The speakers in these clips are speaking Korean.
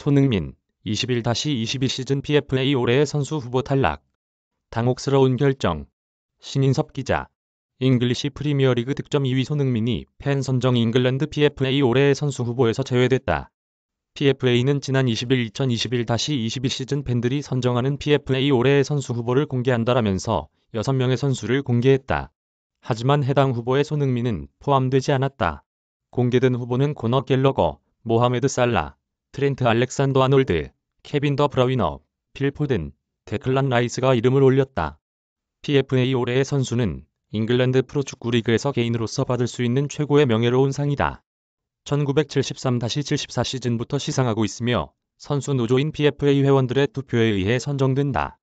손흥민 21-22 시즌 PFA 올해의 선수 후보 탈락. 당혹스러운 결정. 신인섭 기자. 잉글리시 프리미어리그 득점 2위 손흥민이 팬 선정 잉글랜드 PFA 올해의 선수 후보에서 제외됐다. PFA는 지난 20일 2021-22 시즌 팬들이 선정하는 PFA 올해의 선수 후보를 공개한다라면서 6명의 선수를 공개했다. 하지만 해당 후보의 손흥민은 포함되지 않았다. 공개된 후보는 코너 갤러거, 모하메드 살라, 트렌트 알렉산더 아놀드, 케빈 더 브라위너, 필 포든, 데클란 라이스가 이름을 올렸다. PFA 올해의 선수는 잉글랜드 프로축구 리그에서 개인으로서 받을 수 있는 최고의 명예로운 상이다. 1973-74 시즌부터 시상하고 있으며 선수 노조인 PFA 회원들의 투표에 의해 선정된다.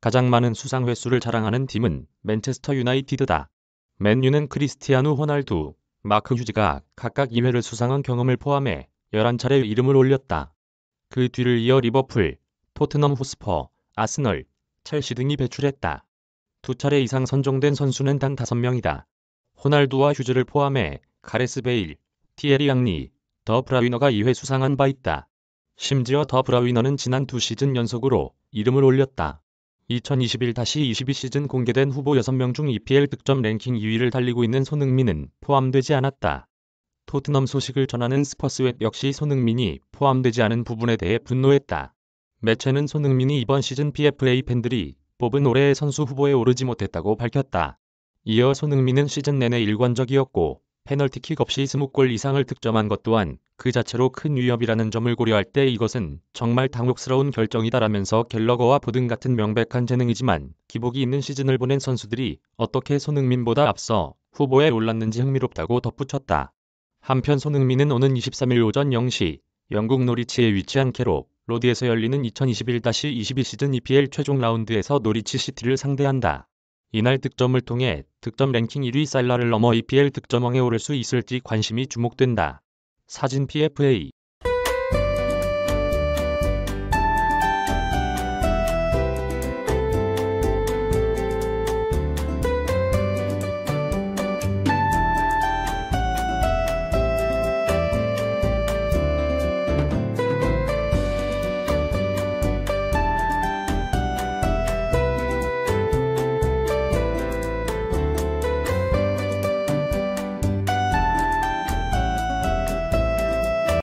가장 많은 수상 횟수를 자랑하는 팀은 맨체스터 유나이티드다. 맨유는 크리스티아누 호날두, 마크 휴지가 각각 2회를 수상한 경험을 포함해 11차례 이름을 올렸다. 그 뒤를 이어 리버풀, 토트넘 호스퍼, 아스널, 첼시 등이 배출했다. 두 차례 이상 선정된 선수는 단 5명이다. 호날두와 휴즈를 포함해 가레스 베일, 티에리 양리, 더 브라위너가 2회 수상한 바 있다. 심지어 더 브라위너는 지난 두 시즌 연속으로 이름을 올렸다. 2021-22 시즌 공개된 후보 6명 중 EPL 득점 랭킹 2위를 달리고 있는 손흥민은 포함되지 않았다. 토트넘 소식을 전하는 스퍼스웹 역시 손흥민이 포함되지 않은 부분에 대해 분노했다. 매체는 손흥민이 이번 시즌 PFA 팬들이 뽑은 올해의 선수 후보에 오르지 못했다고 밝혔다. 이어 손흥민은 시즌 내내 일관적이었고 페널티킥 없이 20골 이상을 득점한 것 또한 그 자체로 큰 위협이라는 점을 고려할 때 이것은 정말 당혹스러운 결정이다라면서 갤러거와 보든 같은 명백한 재능이지만 기복이 있는 시즌을 보낸 선수들이 어떻게 손흥민보다 앞서 후보에 올랐는지 흥미롭다고 덧붙였다. 한편 손흥민은 오는 23일 오전 0시 영국 노리치에 위치한 캐롭 로드에서 열리는 2021-22 시즌 EPL 최종 라운드에서 노리치 시티를 상대한다. 이날 득점을 통해 득점 랭킹 1위 살라를 넘어 EPL 득점왕에 오를 수 있을지 관심이 주목된다. 사진 PFA